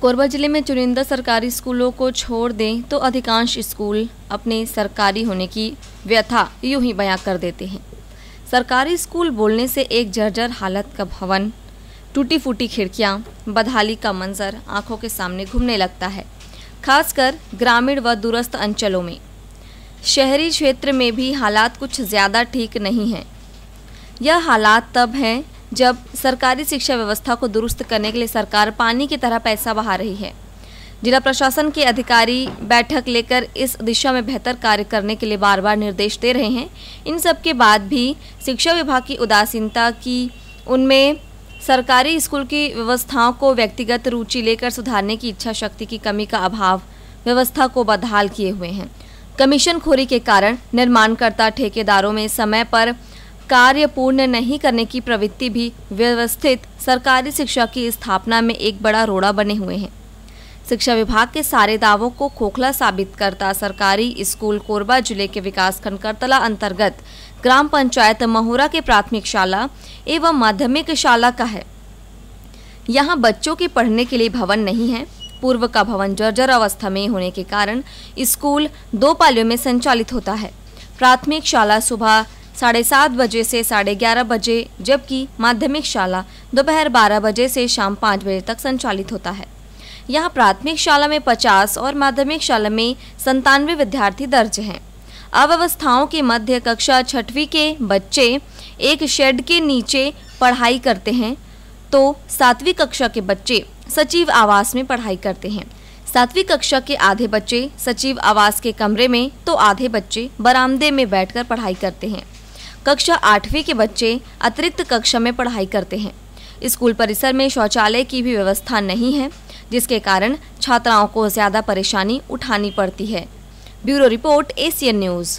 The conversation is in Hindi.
कोरबा जिले में चुनिंदा सरकारी स्कूलों को छोड़ दें तो अधिकांश स्कूल अपने सरकारी होने की व्यथा यूं ही बयां कर देते हैं सरकारी स्कूल बोलने से एक जर्जर हालत का भवन टूटी फूटी खिड़कियां, बदहाली का मंजर आंखों के सामने घूमने लगता है खासकर ग्रामीण व दूरस्थ अंचलों में शहरी क्षेत्र में भी हालात कुछ ज़्यादा ठीक नहीं हैं यह हालात तब हैं जब सरकारी शिक्षा व्यवस्था को दुरुस्त करने के लिए सरकार पानी की तरह पैसा बहा रही है जिला प्रशासन के अधिकारी बैठक लेकर इस दिशा में बेहतर कार्य करने के लिए बार बार निर्देश दे रहे हैं इन सब के बाद भी शिक्षा विभाग की उदासीनता की उनमें सरकारी स्कूल की व्यवस्थाओं को व्यक्तिगत रुचि लेकर सुधारने की इच्छा शक्ति की कमी का अभाव व्यवस्था को बदहाल किए हुए हैं कमीशन खोरी के कारण निर्माणकर्ता ठेकेदारों में समय पर कार्य पूर्ण नहीं करने की प्रवृत्ति भी व्यवस्थित सरकारी शिक्षा की स्थापना में एक बड़ा रोड़ा बने हुए हैं शिक्षा विभाग के सारे दावों को खोखला साबित करता सरकारी स्कूल कोरबा जिले के विकास खंड करतला अंतर्गत ग्राम पंचायत महुरा के प्राथमिक शाला एवं माध्यमिक शाला का है यहां बच्चों के पढ़ने के लिए भवन नहीं है पूर्व का भवन जर्जर अवस्था में होने के कारण स्कूल दो पालियों में संचालित होता है प्राथमिक शाला सुबह साढ़े सात बजे से साढ़े ग्यारह बजे जबकि माध्यमिक शाला दोपहर बारह बजे से शाम पाँच बजे तक संचालित होता है यहाँ प्राथमिक शाला में पचास और माध्यमिक शाला में संतानवे विद्यार्थी दर्ज हैं अव्यवस्थाओं के मध्य कक्षा छठवीं के बच्चे एक शेड के नीचे पढ़ाई करते हैं तो सातवीं कक्षा के बच्चे सचिव आवास में पढ़ाई करते हैं सातवीं कक्षा के आधे बच्चे सचिव आवास के कमरे में तो आधे बच्चे बरामदे में बैठकर पढ़ाई करते हैं कक्षा आठवीं के बच्चे अतिरिक्त कक्षा में पढ़ाई करते हैं स्कूल परिसर में शौचालय की भी व्यवस्था नहीं है जिसके कारण छात्राओं को ज़्यादा परेशानी उठानी पड़ती है ब्यूरो रिपोर्ट एशियन न्यूज़